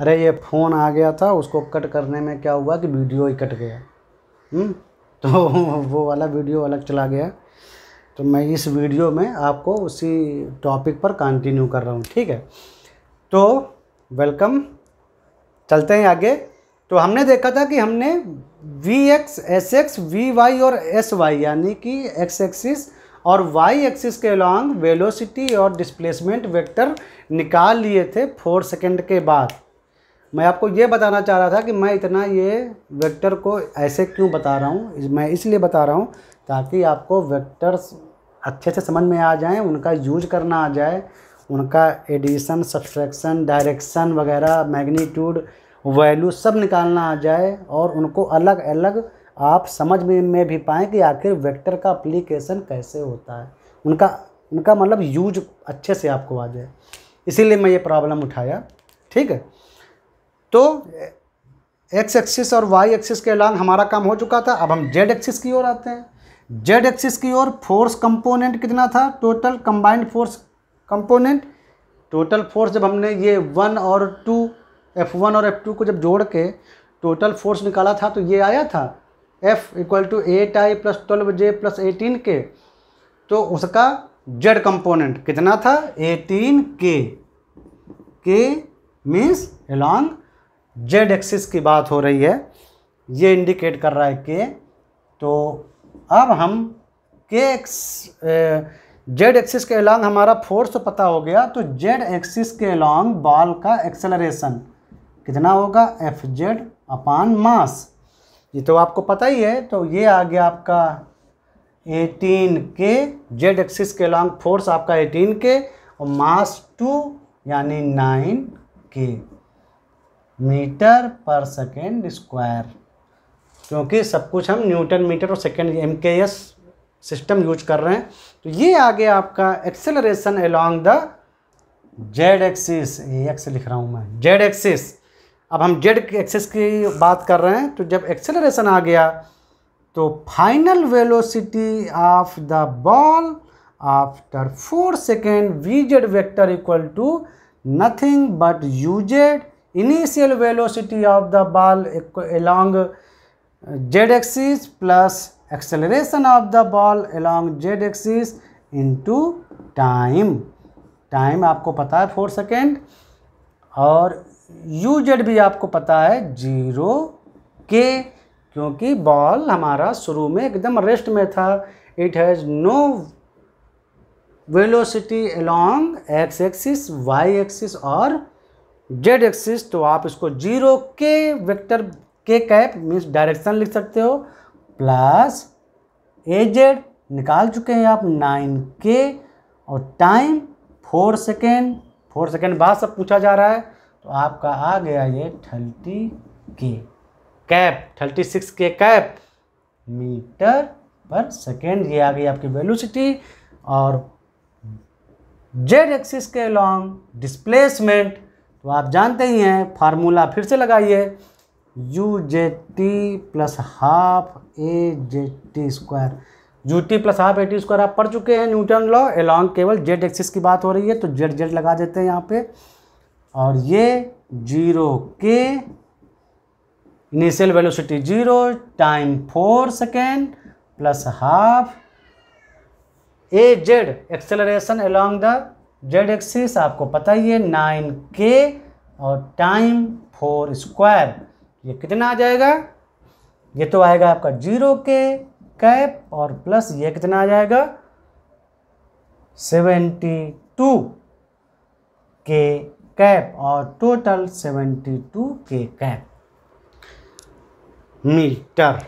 अरे ये फ़ोन आ गया था उसको कट करने में क्या हुआ कि वीडियो ही कट गया हुँ? हम्म? तो वो वाला वीडियो अलग चला गया तो मैं इस वीडियो में आपको उसी टॉपिक पर कंटिन्यू कर रहा हूँ ठीक है तो वेलकम चलते हैं आगे तो हमने देखा था कि हमने V X S X V Y और एस वाई यानी कि एक्स एक्सिस और वाई एक्सिस के अलॉन्ग वेलोसिटी और डिस्प्लेसमेंट वेक्टर निकाल लिए थे फोर सेकंड के बाद मैं आपको ये बताना चाह रहा था कि मैं इतना ये वेक्टर को ऐसे क्यों बता रहा हूँ मैं इसलिए बता रहा हूँ ताकि आपको वेक्टर्स अच्छे से समझ में आ जाएं उनका यूज करना आ जाए उनका एडिशन सब्सट्रैक्शन डायरेक्शन वगैरह मैग्नीट्यूड वैल्यू सब निकालना आ जाए और उनको अलग अलग आप समझ में, में भी पाएँ कि आखिर वेक्टर का अप्लीकेशन कैसे होता है उनका उनका मतलब यूज अच्छे से आपको आ जाए इसीलिए मैं ये प्रॉब्लम उठाया ठीक है तो एक्स एक्सिस और वाई एक्सिस के अलांग हमारा काम हो चुका था अब हम जेड एक्सिस की ओर आते हैं जेड एक्सिस की ओर फोर्स कंपोनेंट कितना था total combined force component total force जब हमने ये वन और टू एफ वन और एफ टू को जब जोड़ के टोटल फोर्स निकाला था तो ये आया था F equal to eight I plus twelve J plus eighteen K तो उसका जेड कंपोनेंट कितना था एटीन के के मीन्स एलॉन्ग जेड एक्सिस की बात हो रही है ये इंडिकेट कर रहा है के तो अब हम के एक्स जेड एक्सिस के अलॉन्ग हमारा फोर्स तो पता हो गया तो जेड एक्सिस के अलॉन्ग बॉल का एक्सेलरेशन कितना होगा एफ जेड अपान मास ये तो आपको पता ही है तो ये आ गया आपका 18 के जेड एक्सिस के अलॉन्ग फोर्स आपका 18 के और मास टू यानी 9 के मीटर पर सेकेंड स्क्वायर क्योंकि सब कुछ हम न्यूटन मीटर और second M K S system use कर रहे हैं तो ये आगे आपका acceleration along the Z axis ये एक्स लिख रहा हूँ मैं जेड एक्सिस अब हम जेड एक्सिस की बात कर रहे हैं तो जब एक्सेलरेशन आ गया तो final velocity of the ball after four second V Z vector equal to nothing but U Z initial velocity of the ball along z axis plus acceleration of the ball along z axis into time time आपको पता है four second और U Z भी आपको पता है zero के क्योंकि बॉल हमारा शुरू में एकदम रेस्ट में था it has no velocity along X axis Y axis और जेड एक्सिस तो आप इसको जीरो के वेक्टर के कैप मीन्स डायरेक्शन लिख सकते हो प्लस ए जेड निकाल चुके हैं आप नाइन के और time four second four second बाद सब पूछा जा रहा है तो आपका आ गया ये thirty K cap thirty six K cap metre पर सेकेंड ये आ गई आपकी वेलोसिटी और जेड एक्सिस के अलॉन्ग डिस्प्लेसमेंट तो आप जानते ही हैं फार्मूला फिर से लगाइए U J T plus half A J T square U T plus half A T square आप पढ़ चुके हैं न्यूटन लॉ एलॉन्ग केवल जेड एक्सिस की बात हो रही है तो जेड जेड लगा देते हैं यहाँ पे और ये zero K initial velocity zero time four second plus half A Z acceleration along the Z axis आपको पता ही है नाइन के और टाइम फोर स्क्वायर ये कितना आ जाएगा ये तो आएगा आपका जीरो के कैप और प्लस ये कितना आ जाएगा सेवेंटी टू के कैप और total seventy two K cap metre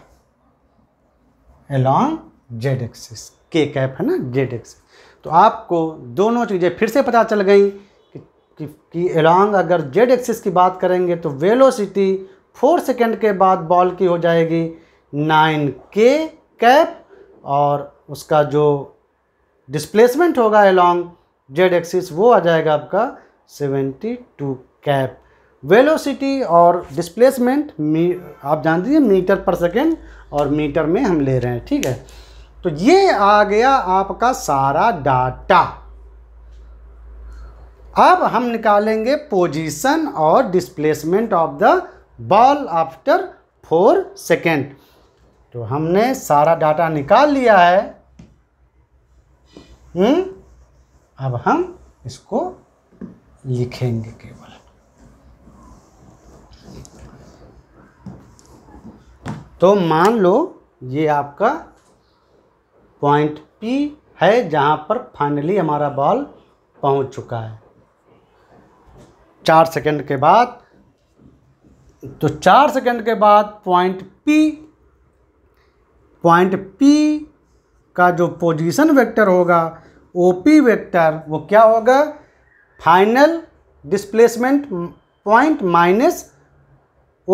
along Z axis K cap है ना जेड एक्स तो आपको दोनों चीज़ें फिर से पता चल गई कि कि, एलॉन्ग अगर जेड एक्सिस की बात करेंगे तो वेलोसिटी फोर सेकेंड के बाद बॉल की हो जाएगी नाइन के कैप और उसका जो डिस्प्लेसमेंट होगा एलॉन्ग जेड एक्सिस वो आ जाएगा आपका सेवेंटी टू कैप वेलोसिटी और डिस्प्लेसमेंट मी आप जानते हैं मीटर पर सेकेंड और मीटर में हम ले रहे हैं ठीक है तो ये आ गया आपका सारा डाटा अब हम निकालेंगे पोजीशन और displacement of the ball after four second तो हमने सारा डाटा निकाल लिया है हुँ? हम्म? अब हम इसको लिखेंगे केवल तो मान लो ये आपका पॉइंट पी है जहाँ पर फाइनली हमारा बॉल पहुँच चुका है चार सेकंड के बाद तो चार सेकंड के बाद पॉइंट पी पॉइंट पी का जो पोजीशन वेक्टर होगा ओ पी वेक्टर वो क्या होगा final displacement point minus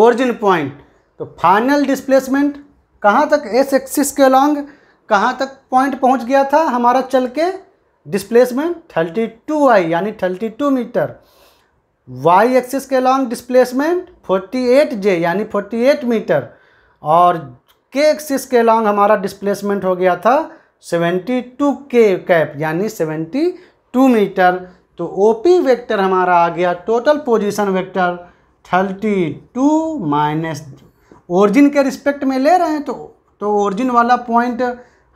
origin point तो फाइनल डिस्प्लेसमेंट कहाँ तक एस एक्सिस के लॉन्ग कहाँ तक पॉइंट पहुँच गया था हमारा चल के डिस्प्लेसमेंट थर्टी टू आई यानी thirty two metre Y axis के long displacement forty eight J यानी फोर्टी एट मीटर और के एक्सिस के लॉन्ग हमारा डिस्प्लेसमेंट हो गया था सेवेंटी टू के कैप यानी सेवेंटी टू मीटर तो ओ पी वेक्टर हमारा आ गया total position vector thirty two minus origin के रिस्पेक्ट में ले रहे हैं तो तो ओरिजिन वाला पॉइंट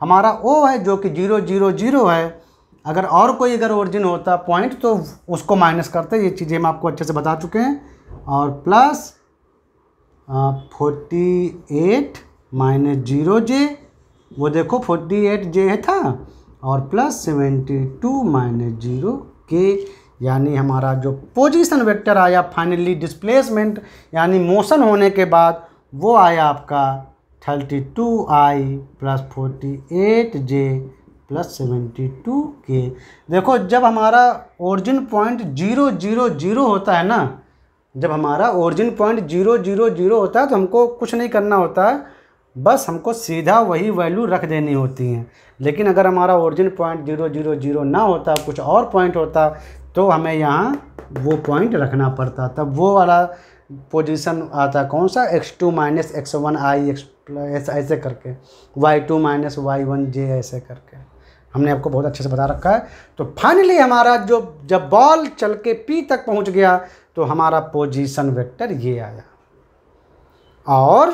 हमारा ओ है जो कि जीरो जीरो जीरो है अगर और कोई अगर ओरिजिन होता पॉइंट तो उसको माइनस करते ये चीज़ें हम आपको अच्छे से बता चुके हैं और plus forty eight minus zero J वो देखो फोर्टी एट जे है था और plus seventy two minus zero K यानी हमारा जो पोजीशन वेक्टर आया फाइनली डिस्प्लेसमेंट यानी मोशन होने के बाद वो आया आपका thirty two I plus forty eight J plus seventy two K देखो जब हमारा origin point zero zero zero होता है ना जब हमारा origin point zero zero zero होता है तो हमको कुछ नहीं करना होता है बस हमको सीधा वही वैल्यू रख देनी होती है लेकिन अगर हमारा origin point zero zero zero ना होता कुछ और पॉइंट होता तो हमें यहाँ वो पॉइंट रखना पड़ता तब वो वाला पोजीशन आता है कौन सा X two minus X one I X plus ऐसे करके Y two minus Y one J ऐसे करके हमने आपको बहुत अच्छे से बता रखा है तो फाइनली हमारा जो जब बॉल चल के पी तक पहुंच गया तो हमारा पोजीशन वेक्टर ये आया और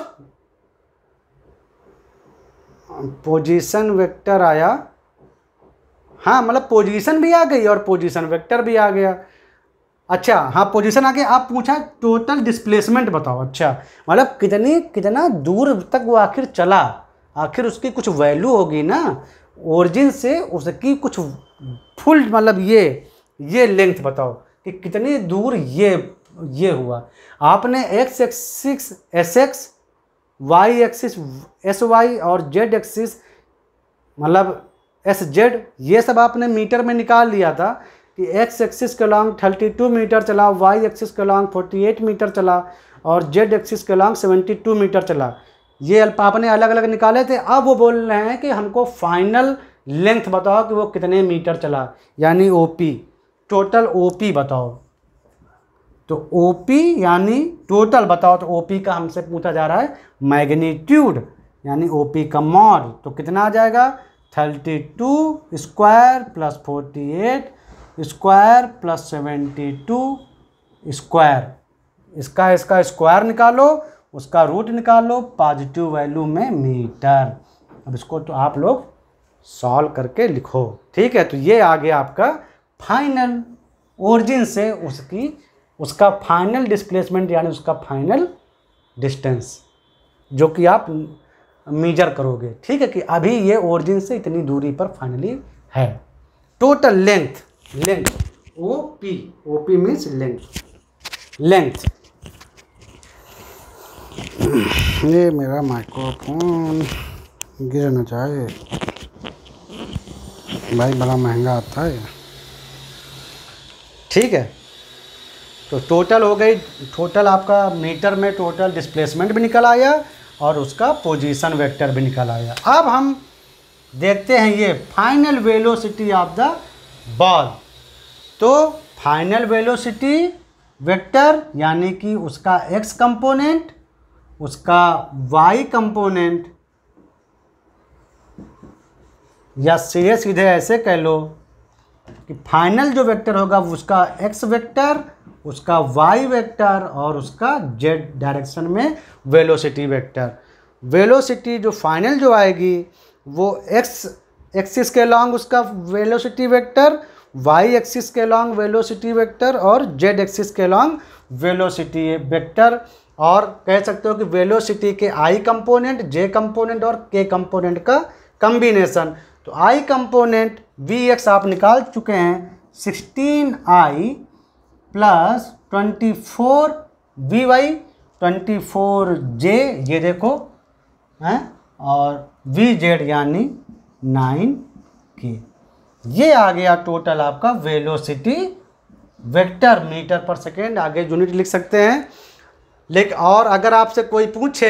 पोजीशन वेक्टर आया हाँ मतलब पोजीशन भी आ गई और पोजीशन वेक्टर भी आ गया अच्छा हाँ पोजीशन आके आप पूछा टोटल डिस्प्लेसमेंट बताओ अच्छा मतलब कितनी कितना दूर तक वो आखिर चला आखिर उसकी कुछ वैल्यू होगी ना ओरिजिन से उसकी कुछ फुल मतलब ये ये लेंथ बताओ कि कितनी दूर ये ये हुआ आपने X axis S X Y axis S Y और जेड एक्सिस मतलब एस जेड ये सब आपने मीटर में निकाल लिया था कि एक्स एक्सिस के लॉन्ग 32 मीटर चला वाई एक्सिस के लॉन्ग 48 मीटर चला और जेड एक्सिस के लॉन्ग 72 मीटर चला ये आपने अलग अलग निकाले थे अब वो बोल रहे हैं कि हमको फाइनल लेंथ बताओ कि वो कितने मीटर चला यानी ओ टोटल ओ बताओ तो ओ यानी टोटल बताओ तो ओ का हमसे पूछा जा रहा है मैग्नीट्यूड यानी ओ का मॉड तो कितना आ जाएगा thirty two square plus forty eight square plus seventy two square इसका इसका स्क्वायर निकालो उसका रूट निकालो पॉजिटिव वैल्यू में मीटर अब इसको तो आप लोग सॉल्व करके लिखो ठीक है तो ये आ गया आपका फाइनल ओरिजिन से उसकी उसका फाइनल डिस्प्लेसमेंट यानी उसका फाइनल डिस्टेंस जो कि आप मीजर करोगे ठीक है कि अभी ये ओरिजिन से इतनी दूरी पर फाइनली है total length length O P O P means length length ये मेरा माइक्रोफोन गिर ना जाए भाई बड़ा महंगा आता है ठीक है तो टोटल हो गई टोटल आपका मीटर में टोटल डिस्प्लेसमेंट भी निकल आया और उसका पोजीशन वेक्टर भी निकल आया अब हम देखते हैं ये final velocity of the ball तो फाइनल वेलोसिटी वेक्टर यानी कि उसका एक्स कंपोनेंट उसका वाई कंपोनेंट या सीधे सीधे ऐसे कह लो कि फाइनल जो वेक्टर होगा उसका एक्स वेक्टर उसका वाई वेक्टर और उसका जेड डायरेक्शन में वेलोसिटी वेक्टर वेलोसिटी जो फाइनल जो आएगी वो एक्स एक्सिस के लॉन्ग उसका वेलोसिटी वेक्टर वाई एक्सिस के लॉन्ग वेलोसिटी वेक्टर और जेड एक्सिस के लॉन्ग वेलोसिटी वेक्टर और कह सकते हो कि वेलोसिटी के आई कंपोनेंट जे कंपोनेंट और के कंपोनेंट का कम्बिनेसन तो आई कंपोनेंट वी एक्स आप निकाल चुके हैं sixteen I plus twenty four V Y twenty four J ये देखो हैं और वी जेड यानी नाइन के ये आ गया टोटल आपका वेलोसिटी वेक्टर मीटर पर सेकेंड आगे यूनिट लिख सकते हैं लेकिन और अगर आपसे कोई पूछे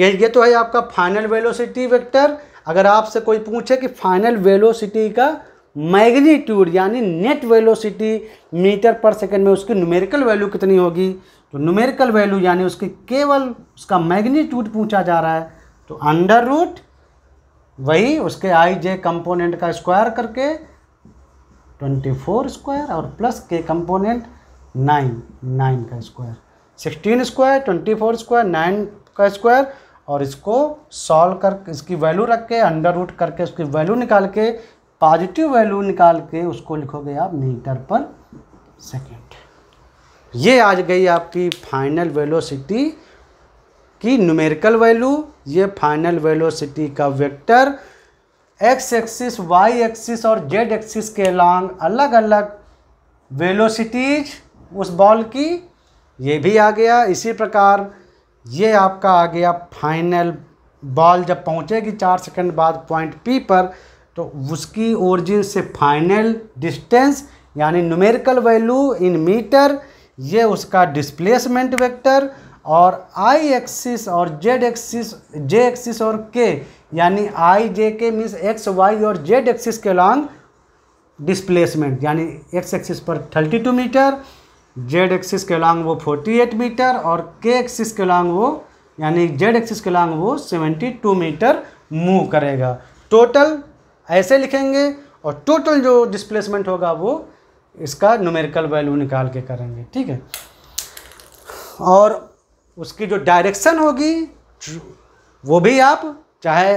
ये ये तो है आपका फाइनल वेलोसिटी वेक्टर अगर आपसे कोई पूछे कि फाइनल वेलोसिटी का मैग्नीट्यूड यानी नेट वेलोसिटी मीटर पर सेकेंड में उसकी न्यूमेरिकल वैल्यू कितनी होगी तो न्यूमेरिकल वैल्यू यानी उसकी केवल उसका मैग्नीट्यूड पूछा जा रहा है तो अंडर रूट वही उसके आई जे कंपोनेंट का स्क्वायर करके ट्वेंटी फोर स्क्वायर और plus K component nine nine का square sixteen square twenty four square nine का स्क्वायर और इसको सॉल्व कर इसकी वैल्यू रख के अंडर रूट करके उसकी वैल्यू निकाल के पॉजिटिव वैल्यू निकाल के उसको लिखोगे आप मीटर पर सेकेंड ये आज गई आपकी फाइनल वेलोसिटी की न्यूमेरिकल वैल्यू ये फाइनल वेलोसिटी का vector X axis Y axis और जेड एक्सिस के लॉन्ग अलग अलग वेलोसिटीज उस बॉल की ये भी आ गया इसी प्रकार ये आपका आ गया फाइनल बॉल जब पहुंचेगी चार सेकंड बाद पॉइंट पी पर तो उसकी ओरिजिन से फाइनल डिस्टेंस यानी न्यूमेरिकल वैल्यू इन मीटर ये उसका डिस्प्लेसमेंट वेक्टर और आई एक्सिस और जेड एक्सिस जे एक्सिस और के यानी I J K means X Y और जेड एक्सिस के लॉन्ग डिस्प्लेसमेंट यानी एक्स एक्सिस पर 32 मीटर जेड एक्सिस के लॉन्ग वो 48 मीटर और के एक्सिस के लॉन्ग वो यानी जेड एक्सिस के लॉन्ग वो 72 मीटर मूव करेगा टोटल ऐसे लिखेंगे और टोटल जो डिस्प्लेसमेंट होगा वो इसका न्यूमेरिकल वैल्यू निकाल के करेंगे ठीक है और उसकी जो डायरेक्शन होगी वो भी आप चाहे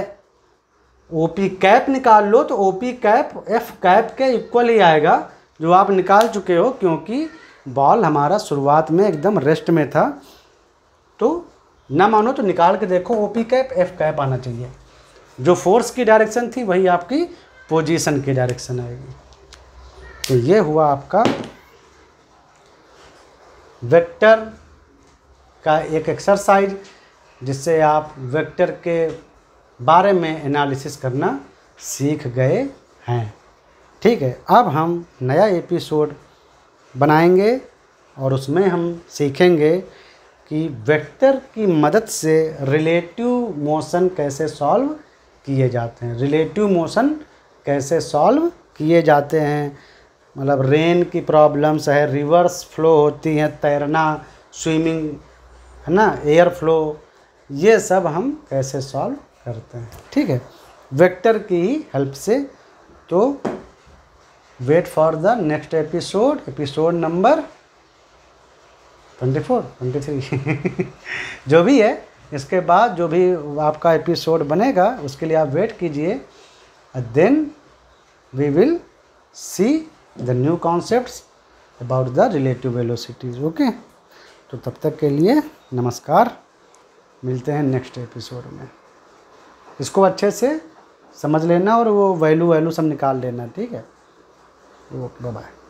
ओ पी कैप निकाल लो तो O P cap F cap के इक्वल ही आएगा जो आप निकाल चुके हो क्योंकि बॉल हमारा शुरुआत में एकदम रेस्ट में था तो ना मानो तो निकाल के देखो O P cap F cap आना चाहिए जो फोर्स की डायरेक्शन थी वही आपकी पोजीशन की डायरेक्शन आएगी तो ये हुआ आपका वेक्टर का एक एक्सरसाइज जिससे आप वेक्टर के बारे में एनालिसिस करना सीख गए हैं ठीक है अब हम नया एपिसोड बनाएंगे और उसमें हम सीखेंगे कि वेक्टर की मदद से रिलेटिव मोशन कैसे सॉल्व किए जाते हैं रिलेटिव मोशन कैसे सॉल्व किए जाते हैं मतलब रेन की प्रॉब्लम्स है रिवर्स फ्लो होती हैं तैरना स्विमिंग है ना एयर फ्लो ये सब हम कैसे सॉल्व करते हैं ठीक है वेक्टर की ही हेल्प से तो wait for the next episode episode number twenty four twenty three जो भी है इसके बाद जो भी आपका एपिसोड बनेगा उसके लिए आप वेट कीजिए then we will see the new concept about the relative velocities okay तो तब तक के लिए नमस्कार मिलते हैं नेक्स्ट एपिसोड में इसको अच्छे से समझ लेना और वो वैल्यू वैल्यू सब निकाल लेना ठीक है ओके बाय